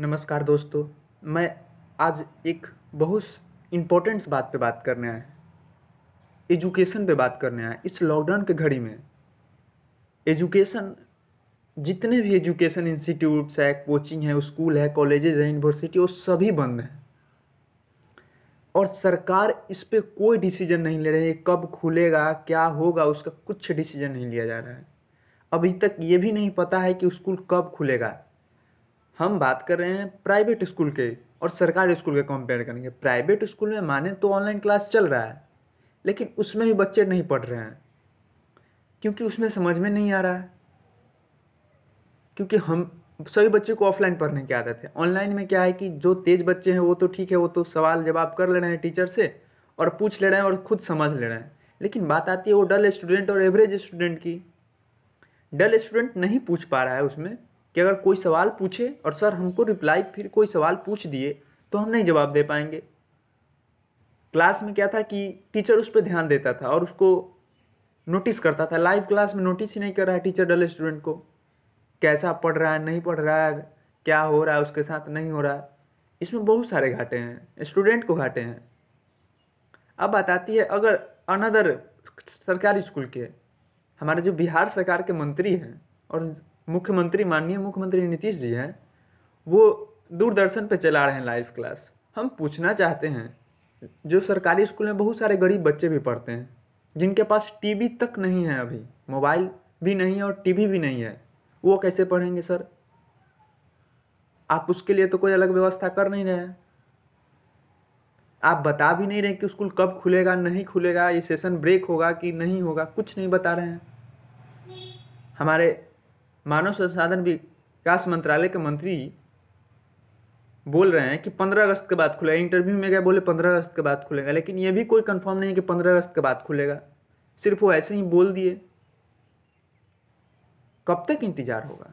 नमस्कार दोस्तों मैं आज एक बहुत इम्पोर्टेंट्स बात पे बात करने आए एजुकेशन पे बात करने आए इस लॉकडाउन के घड़ी में एजुकेशन जितने भी एजुकेशन इंस्टीट्यूट्स है कोचिंग है स्कूल है कॉलेजेज है यूनिवर्सिटी वो सभी बंद हैं और सरकार इस पर कोई डिसीजन नहीं ले रही है कब खुलेगा क्या होगा उसका कुछ डिसीजन नहीं लिया जा रहा है अभी तक ये भी नहीं पता है कि स्कूल कब खुलेगा हम बात कर रहे हैं प्राइवेट स्कूल के और सरकारी स्कूल के कंपेयर करेंगे प्राइवेट स्कूल में माने तो ऑनलाइन क्लास चल रहा है लेकिन उसमें भी बच्चे नहीं पढ़ रहे हैं क्योंकि उसमें समझ में नहीं आ रहा है क्योंकि हम सभी बच्चे को ऑफलाइन पढ़ने की आदत है ऑनलाइन में क्या है कि जो तेज़ बच्चे हैं वो तो ठीक है वो तो सवाल जवाब कर ले रहे हैं टीचर से और पूछ ले रहे हैं और खुद समझ ले रहे हैं लेकिन बात आती है वो डल स्टूडेंट और एवरेज स्टूडेंट की डल स्टूडेंट नहीं पूछ पा रहा है उसमें कि अगर कोई सवाल पूछे और सर हमको रिप्लाई फिर कोई सवाल पूछ दिए तो हम नहीं जवाब दे पाएंगे क्लास में क्या था कि टीचर उस पर ध्यान देता था और उसको नोटिस करता था लाइव क्लास में नोटिस ही नहीं कर रहा है टीचर डल स्टूडेंट को कैसा पढ़ रहा है नहीं पढ़ रहा है क्या हो रहा है उसके साथ नहीं हो रहा है इसमें बहुत सारे घाटे हैं स्टूडेंट को घाटे हैं अब बात आती है अगर अनदर सरकारी स्कूल के हमारे जो बिहार सरकार के मंत्री हैं और मुख्यमंत्री माननीय मुख्यमंत्री नीतीश जी हैं वो दूरदर्शन पे चला रहे हैं लाइव क्लास हम पूछना चाहते हैं जो सरकारी स्कूल में बहुत सारे गरीब बच्चे भी पढ़ते हैं जिनके पास टीवी तक नहीं है अभी मोबाइल भी नहीं है और टीवी भी नहीं है वो कैसे पढ़ेंगे सर आप उसके लिए तो कोई अलग व्यवस्था कर नहीं रहे हैं आप बता भी नहीं रहे कि स्कूल कब खुलेगा नहीं खुलेगा ये सेशन ब्रेक होगा कि नहीं होगा कुछ नहीं बता रहे हैं हमारे मानव संसाधन विकास मंत्रालय के मंत्री बोल रहे हैं कि पंद्रह अगस्त के बाद खुलेगा इंटरव्यू में गए बोले पंद्रह अगस्त के बाद खुलेगा लेकिन ये भी कोई कंफर्म नहीं है कि पंद्रह अगस्त के बाद खुलेगा सिर्फ वो ऐसे ही बोल दिए कब तक इंतज़ार होगा